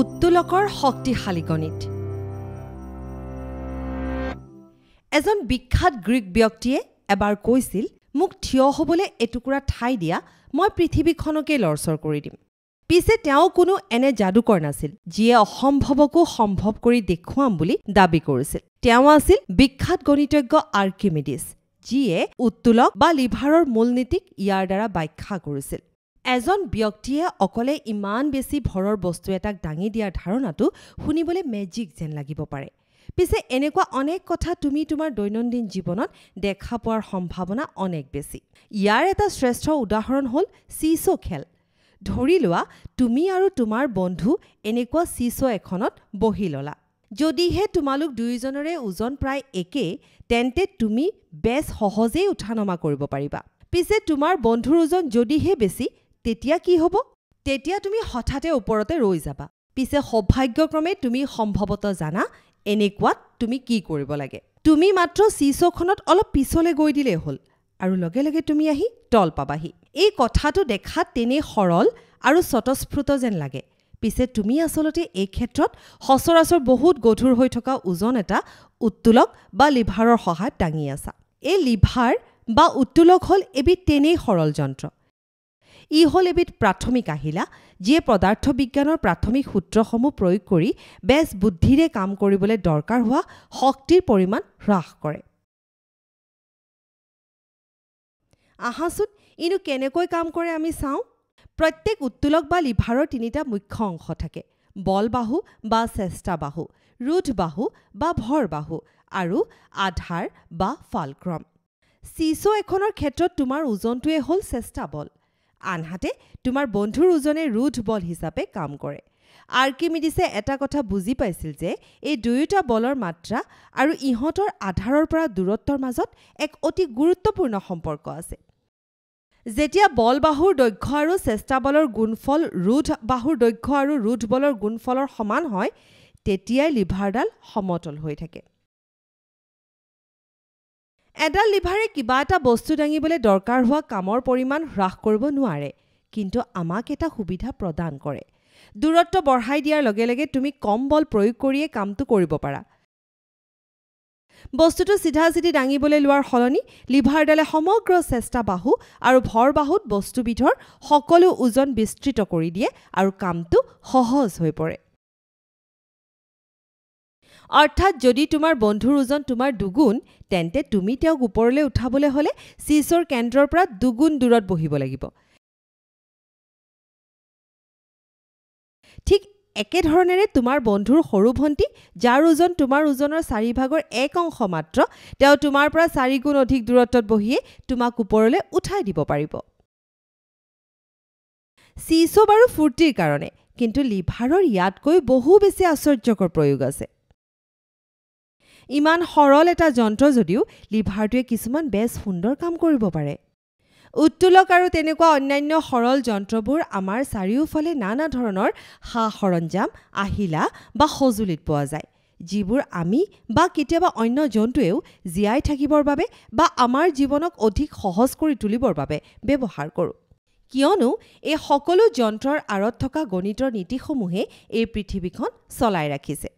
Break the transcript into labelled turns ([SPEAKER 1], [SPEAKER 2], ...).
[SPEAKER 1] উত্তোলকৰ শক্তিশালী গণিত এজন বিখ্যাত গ্ৰীক ব্যক্তিয়ে এবাৰ কৈছিল মোক থিয় হ'বলৈ এটুকুৰা ঠাই দিয়া মই পৃথিৱীখনকেই লৰচৰ কৰি দিম পিছে তেওঁ কোনো এনে যাদুকৰ নাছিল যিয়ে অসম্ভৱকো সম্ভৱ কৰি দেখুৱাম বুলি দাবী কৰিছিল তেওঁ আছিল বিখ্যাত গণিতজ্ঞ আৰ্কিমিডিছ যিয়ে উত্তোলক বা লিভাৰৰ মূল নীতিক ইয়াৰ দ্বাৰা ব্যাখ্যা কৰিছিল এজন ব্যক্তিয়ে অকলে ইমান বেছি ভৰৰ বস্তু এটাক দাঙি দিয়াৰ ধাৰণাটো শুনিবলৈ মেজিক যেন লাগিব পাৰে পিছে এনেকুৱা অনেক কথা তুমি তোমাৰ দৈনন্দিন জীৱনত দেখা পোৱাৰ সম্ভাৱনা অনেক বেছি ইয়াৰ এটা শ্ৰেষ্ঠ উদাহৰণ হ'ল চিচ' খেল ধৰি লোৱা তুমি আৰু তোমাৰ বন্ধু এনেকুৱা চিচ' এখনত বহি ল'লা যদিহে তোমালোক দুয়োজনৰে ওজন প্ৰায় একেই তেন্তে তুমি বেছ সহজেই উঠা নমা কৰিব পাৰিবা পিছে তোমাৰ বন্ধুৰ ওজন যদিহে বেছি তেতিয়া কি হ'ব তেতিয়া তুমি হঠাতে ওপৰতে ৰৈ যাবা পিছে সৌভাগ্যক্ৰমে তুমি সম্ভৱতঃ জানা এনেকুৱাত তুমি কি কৰিব লাগে তুমি মাত্ৰ চি চিচখনত অলপ পিছলৈ গৈ দিলেই হ'ল আৰু লগে লগে তুমি আহি তল পাবাহি এই কথাটো দেখাত তেনেই সৰল আৰু স্বতঃস্ফূৰ্ত যেন লাগে পিছে তুমি আচলতে এই ক্ষেত্ৰত সচৰাচৰ বহুত গধুৰ হৈ থকা ওজন এটা উত্তোলক বা লিভাৰৰ সহায়ত দাঙি আছা এই লিভাৰ বা উত্তোলক হ'ল এবিধ তেনেই সৰল যন্ত্ৰ ই হ'ল এবিধ প্ৰাথমিক আহিলা যিয়ে পদাৰ্থ বিজ্ঞানৰ প্ৰাথমিক সূত্ৰসমূহ প্ৰয়োগ কৰি বেজ বুদ্ধিৰে কাম কৰিবলৈ দৰকাৰ হোৱা শক্তিৰ পৰিমাণ হ্ৰাস কৰে আহাচোন ইনো কেনেকৈ কাম কৰে আমি চাওঁ প্ৰত্যেক উত্তোলক বা লিভাৰৰ তিনিটা মুখ্য অংশ থাকে বল বাহু বা চেষ্টা বাহু ৰোধ বাহু বা ভৰ বাহু আৰু আধাৰ বা ফালক্ৰম চিচ' এখনৰ ক্ষেত্ৰত তোমাৰ ওজনটোৱে হ'ল চেষ্টা বল আনহাতে তোমাৰ বন্ধুৰ ওজনে ৰোধ বল হিচাপে কাম কৰে আৰ্কিমিডিছে এটা কথা বুজি পাইছিল যে এই দুয়োটা বলৰ মাত্ৰা আৰু ইহঁতৰ আধাৰৰ পৰা দূৰত্বৰ মাজত এক অতি গুৰুত্বপূৰ্ণ সম্পৰ্ক আছে যেতিয়া বল বাহুৰ দক্ষ আৰু চেষ্টা বলৰ গুণফল ৰোধ বাহুৰ দক্ষ আৰু ৰোধ বলৰ গুণফলৰ সমান হয় তেতিয়াই লিভাৰডাল সমতল হৈ থাকে এডাল লিভাৰে কিবা এটা বস্তু দাঙিবলৈ দৰকাৰ হোৱা কামৰ পৰিমাণ হ্ৰাস কৰিব নোৱাৰে কিন্তু আমাক এটা সুবিধা প্ৰদান কৰে দূৰত্ব বঢ়াই দিয়াৰ লগে লগে তুমি কম বল প্ৰয়োগ কৰিয়েই কামটো কৰিব পাৰা বস্তুটো চিধা চিধি দাঙিবলৈ লোৱাৰ সলনি লিভাৰডালে সমগ্ৰ চেষ্টা বাহু আৰু ভৰ বাহুত বস্তুবিধৰ সকলো ওজন বিস্তৃত কৰি দিয়ে আৰু কামটো সহজ হৈ পৰে অৰ্থাৎ যদি তোমাৰ বন্ধুৰ ওজন তোমাৰ দুগুণ তেন্তে তুমি তেওঁক ওপৰলৈ উঠাবলৈ হ'লে চিচৰ কেন্দ্ৰৰ পৰা দুগুণ দূৰত বহিব লাগিব ঠিক একেধৰণেৰে তোমাৰ বন্ধুৰ সৰু ভণ্টি যাৰ ওজন তোমাৰ ওজনৰ চাৰিভাগৰ এক অংশ মাত্ৰ তেওঁ তোমাৰ পৰা চাৰিগুণ অধিক দূৰত্বত বহিয়ে তোমাক ওপৰলৈ উঠাই দিব পাৰিব চিচ' বাৰু ফূৰ্তিৰ কাৰণে কিন্তু লিভাৰৰ ইয়াতকৈ বহু বেছি আশ্চৰ্যকৰ প্ৰয়োগ আছে ইমান সৰল এটা যন্ত্ৰ যদিও লিভাৰটোৱে কিছুমান বেছ সুন্দৰ কাম কৰিব পাৰে উত্তোলক আৰু তেনেকুৱা অন্যান্য সৰল যন্ত্ৰবোৰ আমাৰ চাৰিওফালে নানা ধৰণৰ সা সৰঞ্জাম আহিলা বা সঁজুলিত পোৱা যায় যিবোৰ আমি বা কেতিয়াবা অন্য জন্তুৱেও জীয়াই থাকিবৰ বাবে বা আমাৰ জীৱনক অধিক সহজ কৰি তুলিবৰ বাবে ব্যৱহাৰ কৰোঁ কিয়নো এই সকলো যন্ত্ৰৰ আঁৰত থকা গণিতৰ নীতিসমূহে এই পৃথিৱীখন চলাই ৰাখিছে